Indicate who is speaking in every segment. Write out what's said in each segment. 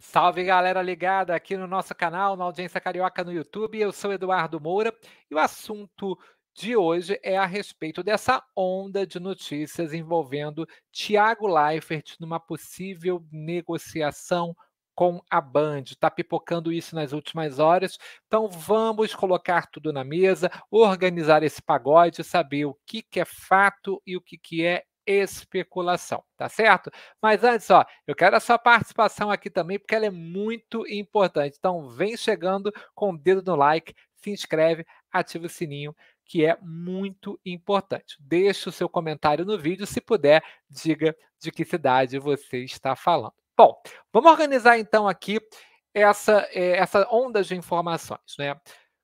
Speaker 1: Salve galera ligada aqui no nosso canal, na Audiência Carioca no YouTube. Eu sou Eduardo Moura e o assunto de hoje é a respeito dessa onda de notícias envolvendo Tiago Leifert numa possível negociação com a Band. Está pipocando isso nas últimas horas. Então vamos colocar tudo na mesa, organizar esse pagode, saber o que, que é fato e o que, que é especulação, tá certo? Mas antes, ó, eu quero a sua participação aqui também, porque ela é muito importante. Então, vem chegando com o dedo no like, se inscreve, ativa o sininho, que é muito importante. Deixe o seu comentário no vídeo, se puder, diga de que cidade você está falando. Bom, vamos organizar então aqui essa, eh, essa onda de informações, né?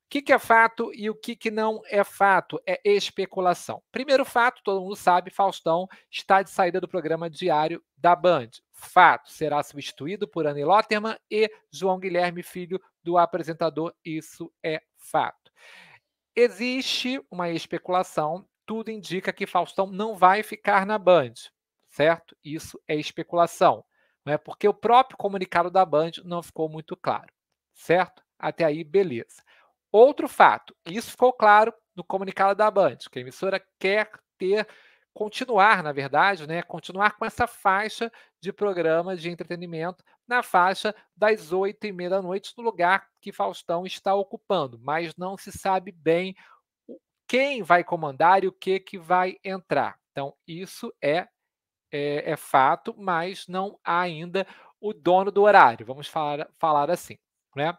Speaker 1: O que, que, é fato e o que, que não é fato? É especulação. Primeiro fato, todo mundo sabe, Faustão está de saída do programa diário da Band. Fato, será substituído por Anne Lotterman e João Guilherme Filho do apresentador. Isso é fato. Existe uma especulação, tudo indica que Faustão não vai ficar na Band, certo? Isso é especulação, não é? Porque o próprio comunicado da Band não ficou muito claro, certo? Até aí, beleza. Outro fato, isso ficou claro no comunicado da Band, que a emissora quer ter continuar, na verdade, né, continuar com essa faixa de programas de entretenimento na faixa das oito e meia da noite, no lugar que Faustão está ocupando, mas não se sabe bem quem vai comandar e o que, que vai entrar. Então, isso é, é, é fato, mas não há ainda o dono do horário, vamos falar, falar assim. Né?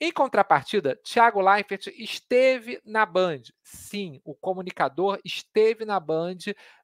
Speaker 1: Em contrapartida, Thiago Leifert esteve na Band. Sim, o comunicador esteve na Band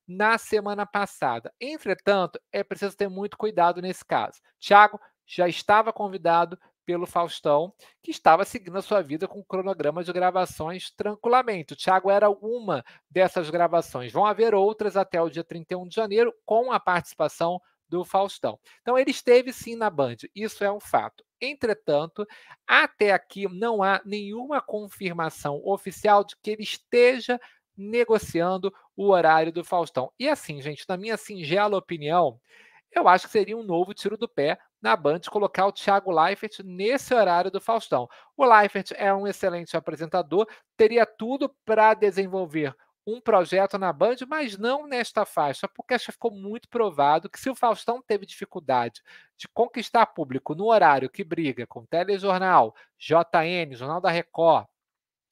Speaker 1: na semana passada. Entretanto, é preciso ter muito cuidado nesse caso. Thiago já estava convidado pelo Faustão, que estava seguindo a sua vida com cronograma de gravações tranquilamente. O Thiago era uma dessas gravações. Vão haver outras até o dia 31 de janeiro, com a participação do Faustão. Então, ele esteve sim na Band, isso é um fato. Entretanto, até aqui não há nenhuma confirmação oficial de que ele esteja negociando o horário do Faustão. E assim, gente, na minha singela opinião, eu acho que seria um novo tiro do pé na Band colocar o Thiago Leifert nesse horário do Faustão. O Leifert é um excelente apresentador, teria tudo para desenvolver um projeto na Band, mas não nesta faixa, porque acho que ficou muito provado que se o Faustão teve dificuldade de conquistar público no horário que briga com telejornal, JN, Jornal da Record,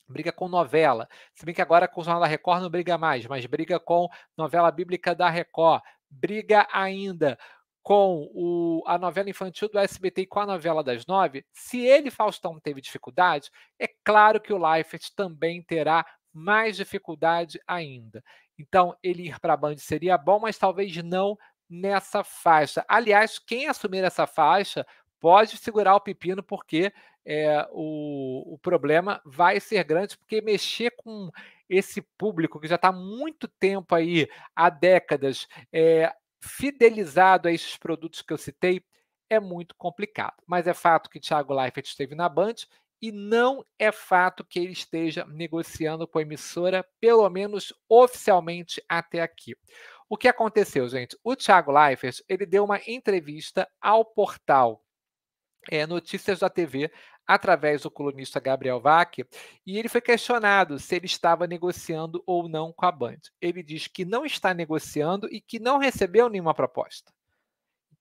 Speaker 1: briga com novela, se bem que agora com o Jornal da Record não briga mais, mas briga com novela bíblica da Record, briga ainda com o, a novela infantil do SBT e com a novela das nove, se ele, Faustão, teve dificuldade, é claro que o Leifert também terá mais dificuldade ainda. Então, ele ir para a Band seria bom, mas talvez não nessa faixa. Aliás, quem assumir essa faixa pode segurar o pepino, porque é, o, o problema vai ser grande, porque mexer com esse público que já está muito tempo aí, há décadas, é, fidelizado a esses produtos que eu citei, é muito complicado. Mas é fato que Thiago Leifert esteve na Band e não é fato que ele esteja negociando com a emissora, pelo menos oficialmente até aqui. O que aconteceu, gente? O Thiago Leifert, ele deu uma entrevista ao portal é, Notícias da TV através do colunista Gabriel Vac, e ele foi questionado se ele estava negociando ou não com a Band. Ele diz que não está negociando e que não recebeu nenhuma proposta.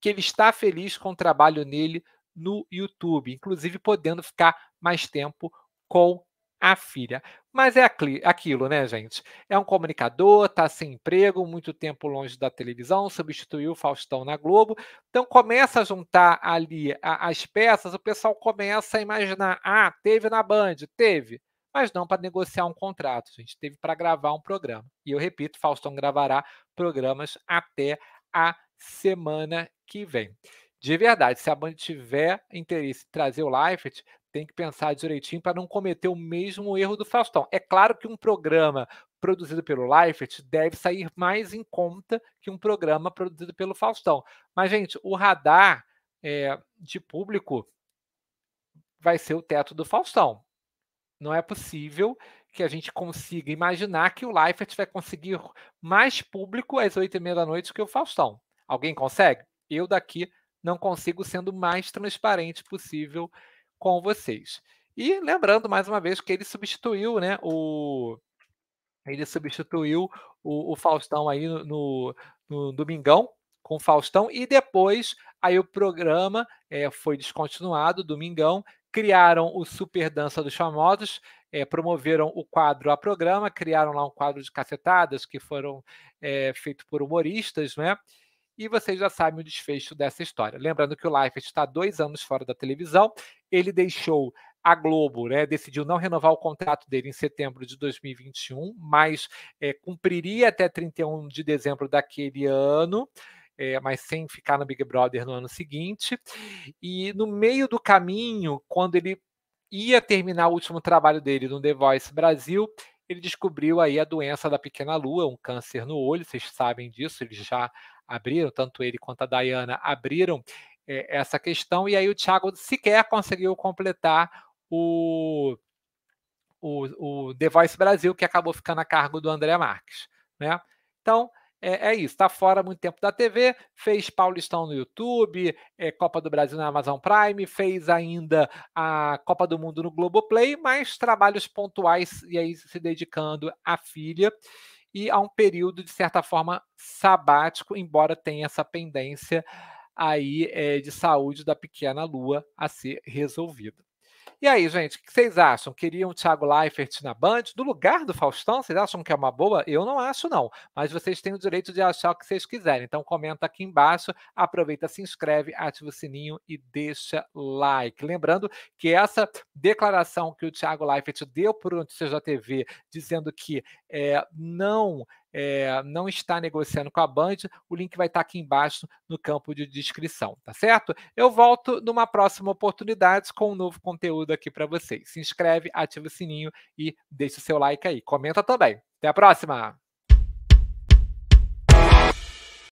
Speaker 1: Que ele está feliz com o trabalho nele no YouTube, inclusive podendo ficar mais tempo com a filha. Mas é aquilo, né, gente? É um comunicador, está sem emprego, muito tempo longe da televisão, substituiu o Faustão na Globo. Então começa a juntar ali as peças, o pessoal começa a imaginar: ah, teve na Band, teve. Mas não para negociar um contrato, gente. Teve para gravar um programa. E eu repito, Faustão gravará programas até a semana que vem de verdade, se a Band tiver interesse em trazer o Leifert, tem que pensar direitinho para não cometer o mesmo erro do Faustão. É claro que um programa produzido pelo Leifert deve sair mais em conta que um programa produzido pelo Faustão. Mas, gente, o radar é, de público vai ser o teto do Faustão. Não é possível que a gente consiga imaginar que o Leifert vai conseguir mais público às oito e meia da noite que o Faustão. Alguém consegue? Eu daqui não consigo sendo mais transparente possível com vocês. E lembrando mais uma vez que ele substituiu, né, o ele substituiu o, o Faustão aí no, no, no, Domingão com o Faustão e depois aí o programa é, foi descontinuado, Domingão, criaram o Super Dança dos Famosos, é, promoveram o quadro a programa, criaram lá um quadro de cacetadas que foram é, feito por humoristas, né? e vocês já sabem o desfecho dessa história. Lembrando que o Life está dois anos fora da televisão, ele deixou a Globo né, decidiu não renovar o contrato dele em setembro de 2021, mas é, cumpriria até 31 de dezembro daquele ano. É, mas sem ficar no Big Brother no ano seguinte. E no meio do caminho, quando ele ia terminar o último trabalho dele no The Voice Brasil, ele descobriu aí a doença da pequena lua, um câncer no olho, vocês sabem disso, ele já abriram, tanto ele quanto a Dayana abriram é, essa questão, e aí o Thiago sequer conseguiu completar o, o, o The Voice Brasil, que acabou ficando a cargo do André Marques. Né? Então, é, é, isso, está fora muito tempo da TV, fez Paulistão no YouTube, é, Copa do Brasil na Amazon Prime, fez ainda a Copa do Mundo no Globoplay, mas trabalhos pontuais e aí se dedicando à filha e há um período, de certa forma, sabático, embora tenha essa pendência aí é, de saúde da pequena lua a ser resolvida. E aí, gente, o que vocês acham? Queriam o Thiago Leifert na Band? No lugar do Faustão, vocês acham que é uma boa? Eu não acho, não. Mas vocês têm o direito de achar o que vocês quiserem. Então, comenta aqui embaixo, aproveita, se inscreve, ativa o sininho e deixa like. Lembrando que essa declaração que o Thiago Leifert deu para o Notícias da TV, dizendo que é, não é, não está negociando com a Band, o link vai estar aqui embaixo no campo de descrição, tá certo? Eu volto numa próxima oportunidade com um novo conteúdo aqui para vocês. Se inscreve, ativa o sininho e deixa o seu like aí. Comenta também. Até a próxima!